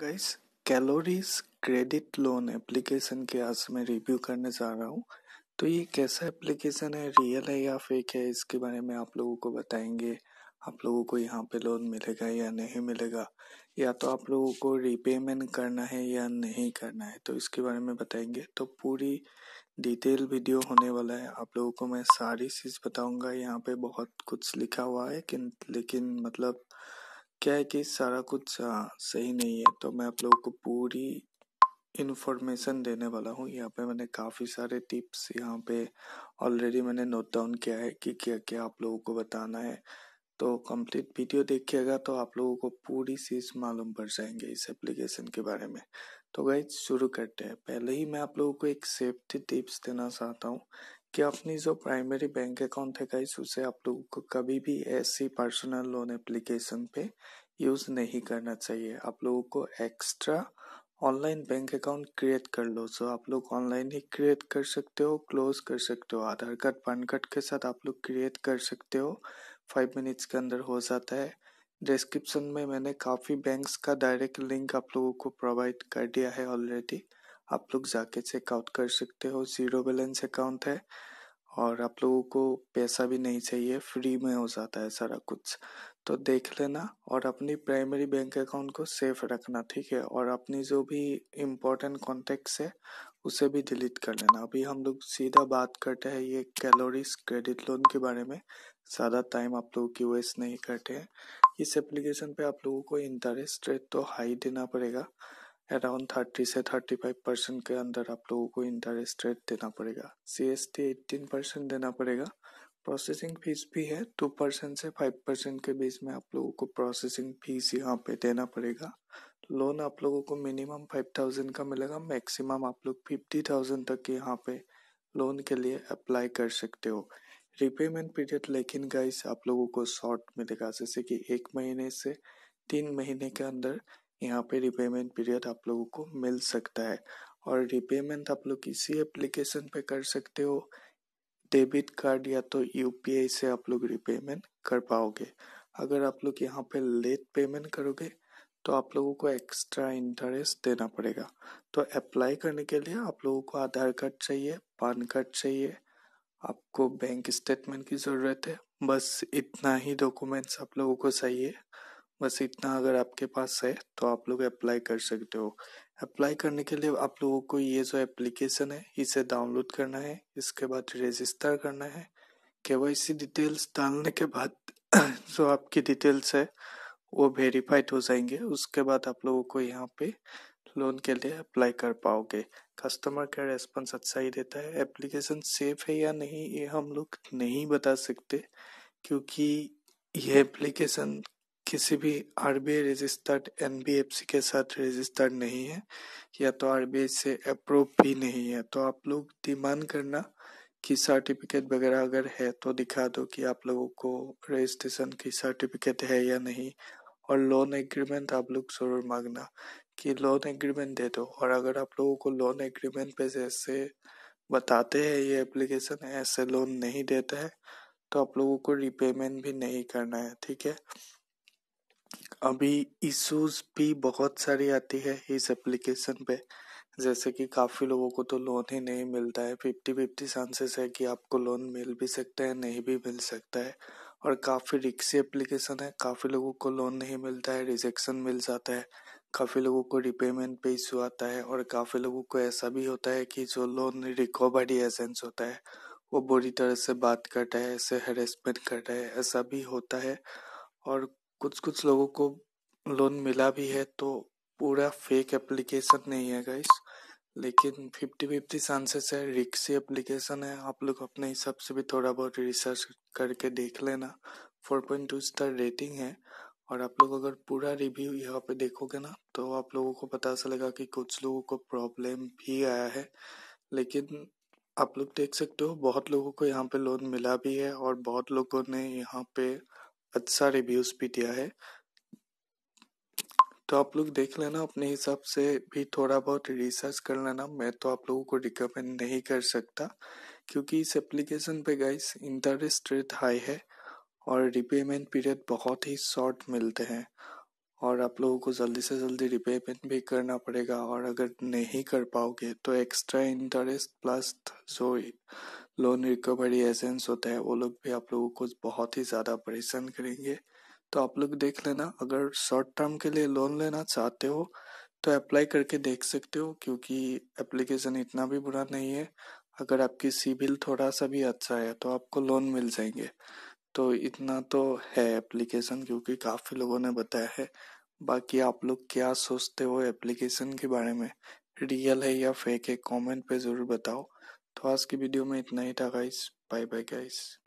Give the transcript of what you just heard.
guys calories credit loan application के आज मैं रिव्यू करने जा रहा हूँ तो ये कैसा एप्लीकेशन है रियल है या फेक है इसके बारे में आप लोगों को बताएंगे आप लोगों को यहाँ पे लोन मिलेगा या नहीं मिलेगा या तो आप लोगों को रिपेमेंट करना है या नहीं करना है तो इसके बारे में बताएंगे तो पूरी डिटेल वीडियो होने वाला है आप लोगों को मैं सारी चीज़ बताऊंगा यहाँ पे बहुत कुछ लिखा हुआ है कि लेकिन मतलब क्या है कि सारा कुछ हाँ, सही नहीं है तो मैं आप लोगों को पूरी इन्फॉर्मेशन देने वाला हूँ यहाँ पे मैंने काफ़ी सारे टिप्स यहाँ पे ऑलरेडी मैंने नोट डाउन किया है कि क्या क्या आप लोगों को बताना है तो कंप्लीट वीडियो देखिएगा तो आप लोगों को पूरी चीज़ मालूम पड़ जाएंगे इस एप्लीकेशन के बारे में तो गाइज शुरू करते हैं पहले ही मैं आप लोगों को एक सेफ्टी टिप्स देना चाहता हूँ कि अपनी जो प्राइमरी बैंक अकाउंट है गाइस उसे आप लोगों को कभी भी ऐसी पर्सनल लोन एप्लीकेशन पे यूज़ नहीं करना चाहिए आप लोगों को extra online bank account create कर लो सो आप लोग ऑनलाइन ही क्रिएट कर सकते हो क्लोज कर सकते हो आधार कार्ड पैन कार्ड के साथ आप लोग क्रिएट कर सकते हो फाइव मिनट्स के अंदर हो जाता है डिस्क्रिप्शन में मैंने काफ़ी बैंक्स का डायरेक्ट लिंक आप लोगों को प्रोवाइड कर दिया है ऑलरेडी आप लोग जाके चेकआउट कर सकते हो जीरो बैलेंस अकाउंट है और आप लोगों को पैसा भी नहीं चाहिए फ्री में हो जाता है सारा कुछ तो देख लेना और अपनी प्राइमरी बैंक अकाउंट को सेफ रखना ठीक है और अपनी जो भी इम्पोर्टेंट कॉन्टेक्ट्स है उसे भी डिलीट कर लेना अभी हम लोग सीधा बात करते हैं ये कैलोरीज क्रेडिट लोन के बारे में ज़्यादा टाइम आप लोगों की वेस्ट नहीं करते हैं इस एप्लीकेशन पे आप लोगों को इंटरेस्ट रेट तो हाई देना पड़ेगा अराउंड थर्टी से थर्टी फाइव परसेंट के अंदर आप लोगों को इंटरेस्ट रेट देना पड़ेगा C S T eighteen percent देना पड़ेगा प्रोसेसिंग फीस भी है टू परसेंट से फाइव परसेंट के बीच में आप लोगों को प्रोसेसिंग फीस यहाँ पे देना पड़ेगा लोन आप लोगों को मिनिमम फाइव थाउजेंड का मिलेगा मैक्सिमम आप लोग फिफ्टी थाउजेंड तक के यहाँ पे लोन के लिए अप्लाई कर सकते हो रिपेमेंट पीरियड लेकिन गाइस आप लोगों को शॉर्ट मिलेगा जैसे कि एक महीने से तीन महीने के अंदर यहाँ पे रिपेमेंट पीरियड आप लोगों को मिल सकता है और रिपेमेंट आप लोग इसी एप्लीकेशन पे कर सकते हो डेबिट कार्ड या तो यूपीआई से आप लोग रिपेमेंट कर पाओगे अगर आप लोग यहाँ पे लेट पेमेंट करोगे तो आप लोगों को एक्स्ट्रा इंटरेस्ट देना पड़ेगा तो अप्लाई करने के लिए आप लोगों को आधार कार्ड चाहिए पान कार्ड चाहिए आपको बैंक स्टेटमेंट की ज़रूरत है बस इतना ही डॉक्यूमेंट्स आप लोगों को चाहिए बस इतना अगर आपके पास है तो आप लोग अप्लाई कर सकते हो अप्लाई करने के लिए आप लोगों को ये जो एप्लीकेशन है इसे डाउनलोड करना है इसके बाद रजिस्टर करना है केवाईसी डिटेल्स डालने के बाद जो आपकी डिटेल्स है वो वेरीफाइड हो जाएंगे उसके बाद आप लोगों को यहाँ पे लोन के लिए अप्लाई कर पाओगे कस्टमर का रेस्पॉन्स अच्छा ही देता है एप्लीकेशन सेफ है या नहीं ये हम लोग नहीं बता सकते क्योंकि ये एप्लीकेशन किसी भी आई रजिस्टर्ड सी के साथ रजिस्टर्ड नहीं है या तो आई से अप्रूव भी नहीं है तो आप लोग डिमांड करना कि सर्टिफिकेट वगैरह अगर है तो दिखा दो कि आप लोगों को रजिस्ट्रेशन की सर्टिफिकेट है या नहीं और लोन एग्रीमेंट आप लोग जरूर मांगना कि लोन एग्रीमेंट दे दो और अगर आप लोगों को लोन एग्रीमेंट पे जैसे बताते हैं ये एप्लीकेशन ऐसे लोन नहीं देता है तो आप लोगों को रिपेमेंट भी नहीं करना है ठीक है अभी इश्यूज भी बहुत सारी आती है इस एप्लीकेशन पे जैसे कि काफ़ी लोगों को तो लोन ही नहीं मिलता है फिफ्टी फिफ्टी चांसेस है कि आपको लोन मिल भी सकता है नहीं भी मिल सकता है और काफ़ी रिक्सी एप्लीकेशन है काफ़ी लोगों को लोन नहीं मिलता है रिजेक्शन मिल जाता है काफ़ी लोगों को रिपेमेंट पे इशू आता है और काफ़ी लोगों को ऐसा भी होता है कि जो लोन रिकवरी एजेंस होता है वो बुरी तरह से बात करता है ऐसे हेरेसमेंट करता है ऐसा भी होता है और कुछ कुछ लोगों को लोन मिला भी है तो पूरा फेक एप्लीकेशन नहीं है गाइस लेकिन फिफ्टी फिफ्टी चांसेस है रिक्सी एप्लीकेशन है आप लोग अपने हिसाब से भी थोड़ा बहुत रिसर्च करके देख लेना four point two star rating है और आप लोग अगर पूरा रिव्यू यहाँ पे देखोगे ना तो आप लोगों को पता चलेगा कि कुछ लोगों को प्रॉब्लम भी आया है लेकिन आप लोग देख सकते हो बहुत लोगों को यहाँ पे लोन मिला भी है और बहुत लोगों ने यहाँ पे अच्छा रिव्यूज़ भी दिया है तो आप लोग देख लेना अपने हिसाब से भी थोड़ा बहुत रिसर्च कर लेना मैं तो आप लोगों को रिकमेंड नहीं कर सकता क्योंकि इस एप्लीकेशन पे गाइस इंटरेस्ट रेट हाई है और रिपेमेंट पीरियड बहुत ही शॉर्ट मिलते हैं और आप लोगों को जल्दी से जल्दी रिपेमेंट भी करना पड़ेगा और अगर नहीं कर पाओगे तो एक्स्ट्रा इंटरेस्ट प्लस जो लोन रिकवरी एजेंस होता है वो लोग भी आप लोगों को बहुत ही ज़्यादा परेशान करेंगे तो आप लोग देख लेना अगर शॉर्ट टर्म के लिए लोन लेना चाहते हो तो अप्लाई करके देख सकते हो क्योंकि एप्लीकेशन इतना भी बुरा नहीं है अगर आपकी सिविल थोड़ा सा भी अच्छा है तो आपको लोन मिल जाएंगे तो इतना तो है एप्लीकेशन क्योंकि काफ़ी लोगों ने बताया है बाकी आप लोग क्या सोचते हो एप्लीकेशन के बारे में रियल है या फेक है कमेंट पे ज़रूर बताओ तो आज की वीडियो में इतना ही था गाइस बाय बाय गाइस